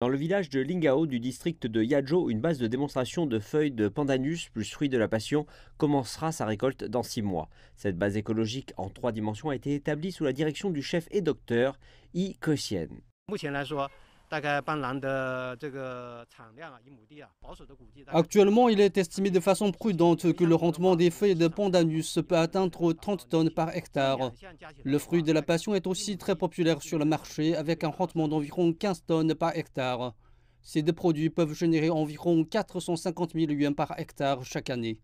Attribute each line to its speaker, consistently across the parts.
Speaker 1: Dans le village de Lingao du district de Yadjo, une base de démonstration de feuilles de pandanus plus fruits de la passion commencera sa récolte dans six mois. Cette base écologique en trois dimensions a été établie sous la direction du chef et docteur Yi Kosien.
Speaker 2: Actuellement, il est estimé de façon prudente que le rendement des feuilles de pandanus peut atteindre 30 tonnes par hectare. Le fruit de la passion est aussi très populaire sur le marché avec un rendement d'environ 15 tonnes par hectare. Ces deux produits peuvent générer environ 450 000 yuan par hectare chaque année.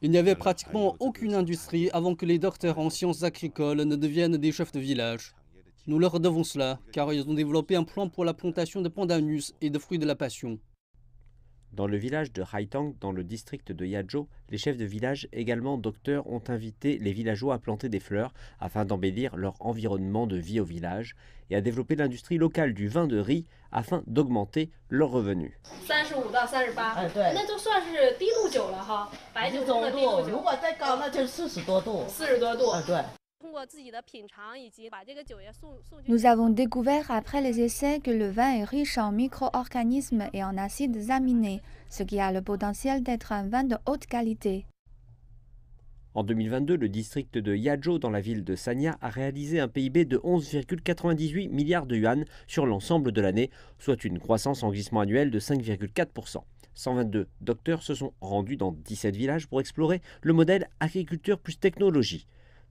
Speaker 2: Il n'y avait pratiquement aucune industrie avant que les docteurs en sciences agricoles ne deviennent des chefs de village. Nous leur devons cela, car ils ont développé un plan pour la
Speaker 1: plantation de pandanus et de fruits de la passion. Dans le village de Haitang, dans le district de Yadjo, les chefs de village, également docteurs, ont invité les villageois à planter des fleurs afin d'embellir leur environnement de vie au village et à développer l'industrie locale du vin de riz afin d'augmenter leurs revenus. Nous avons découvert après les essais que le vin est riche en micro-organismes et en acides aminés, ce qui a le potentiel d'être un vin de haute qualité. En 2022, le district de Yadjo dans la ville de Sanya a réalisé un PIB de 11,98 milliards de yuan sur l'ensemble de l'année, soit une croissance en glissement annuel de 5,4%. 122 docteurs se sont rendus dans 17 villages pour explorer le modèle agriculture plus technologie.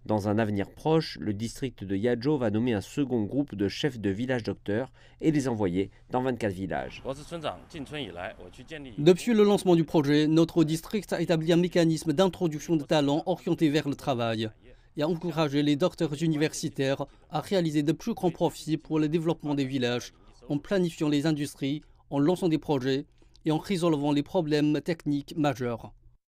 Speaker 1: Dans un avenir proche, le district de Yadjo va nommer un second groupe de chefs de village docteurs et les envoyer dans 24 villages. Depuis le lancement du projet, notre
Speaker 2: district a établi un mécanisme d'introduction de talents orienté vers le travail et a encouragé les docteurs universitaires à réaliser de plus grands profits pour le développement des villages en planifiant les industries, en lançant des projets et en résolvant les problèmes techniques majeurs.